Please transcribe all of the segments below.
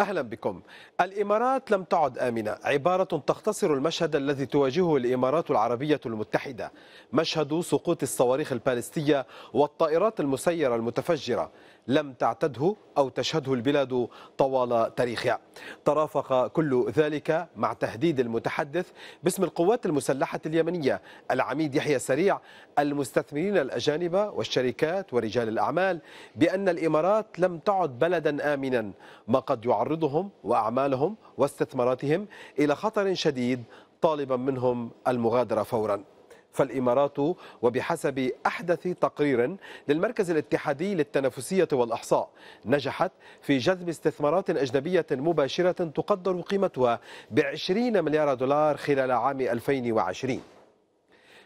أهلا بكم الإمارات لم تعد آمنة عبارة تختصر المشهد الذي تواجهه الإمارات العربية المتحدة مشهد سقوط الصواريخ البالستية والطائرات المسيرة المتفجرة لم تعتده أو تشهده البلاد طوال تاريخها ترافق كل ذلك مع تهديد المتحدث باسم القوات المسلحة اليمنية العميد يحيى سريع المستثمرين الأجانب والشركات ورجال الأعمال بأن الإمارات لم تعد بلدا آمنا ما قد يعرف تعرضهم وأعمالهم واستثماراتهم إلى خطر شديد طالبا منهم المغادرة فورا فالإمارات وبحسب أحدث تقرير للمركز الاتحادي للتنافسية والإحصاء نجحت في جذب استثمارات أجنبية مباشرة تقدر قيمتها ب 20 مليار دولار خلال عام 2020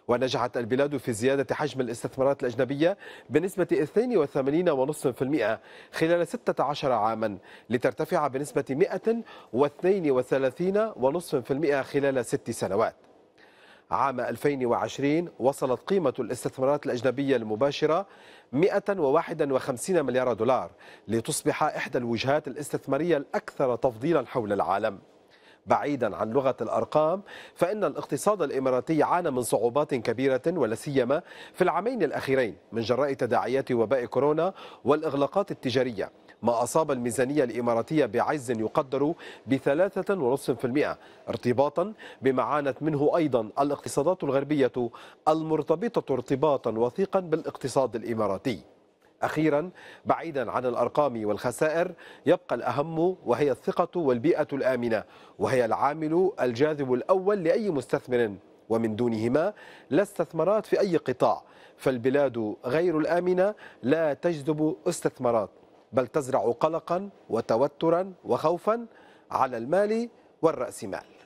ونجحت البلاد في زيادة حجم الاستثمارات الأجنبية بنسبة 82.5% خلال 16 عاما لترتفع بنسبة 132.5% خلال ست سنوات عام 2020 وصلت قيمة الاستثمارات الأجنبية المباشرة 151 مليار دولار لتصبح إحدى الوجهات الاستثمارية الأكثر تفضيلا حول العالم بعيدا عن لغة الأرقام فإن الاقتصاد الإماراتي عانى من صعوبات كبيرة ولا سيما في العامين الأخيرين من جراء تداعيات وباء كورونا والإغلاقات التجارية ما أصاب الميزانية الإماراتية بعجز يقدر ب 3.5% ارتباطا بما عانت منه أيضا الاقتصادات الغربية المرتبطة ارتباطا وثيقا بالاقتصاد الإماراتي أخيرا بعيدا عن الأرقام والخسائر يبقى الأهم وهي الثقة والبيئة الآمنة وهي العامل الجاذب الأول لأي مستثمر ومن دونهما لا استثمارات في أي قطاع فالبلاد غير الآمنة لا تجذب استثمارات بل تزرع قلقا وتوترا وخوفا على المال والرأسمال